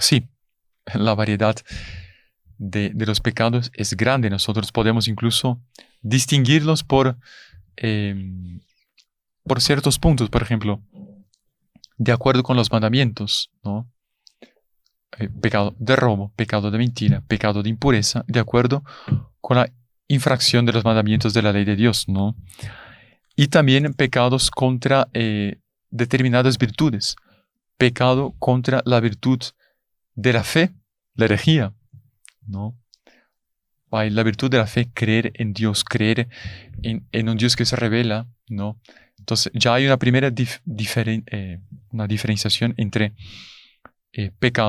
Sí, la variedad de, los pecados es grande. Nosotros podemos incluso distinguirlos por, em, por ciertos puntos, por ejemplo, de acuerdo con los mandamientos, ¿no? Eh, pecado de robo, pecado de mentira, pecado de impureza, de acuerdo con la infracción de los mandamientos de la ley de Dios, ¿no? Y también pecados contra eh, determinadas virtudes, pecado contra la virtud de la fe, la herejía, ¿no? Hay la virtud de la fe, creer en Dios, creer en, un Dios que se revela, ¿no? Entonces ya hay una primera eh, una diferenciación entre eh, pecado.